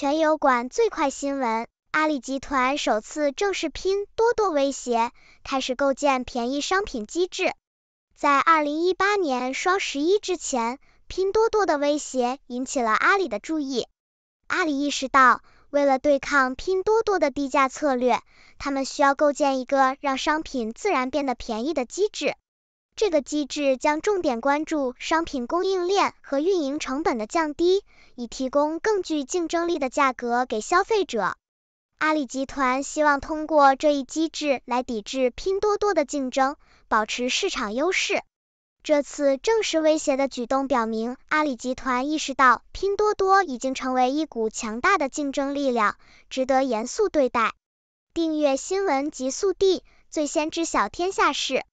全友管最快新闻：阿里集团首次正式拼多多威胁，开始构建便宜商品机制。在二零一八年双十一之前，拼多多的威胁引起了阿里的注意。阿里意识到，为了对抗拼多多的低价策略，他们需要构建一个让商品自然变得便宜的机制。这个机制将重点关注商品供应链和运营成本的降低，以提供更具竞争力的价格给消费者。阿里集团希望通过这一机制来抵制拼多多的竞争，保持市场优势。这次正式威胁的举动表明，阿里集团意识到拼多多已经成为一股强大的竞争力量，值得严肃对待。订阅新闻极速递，最先知晓天下事。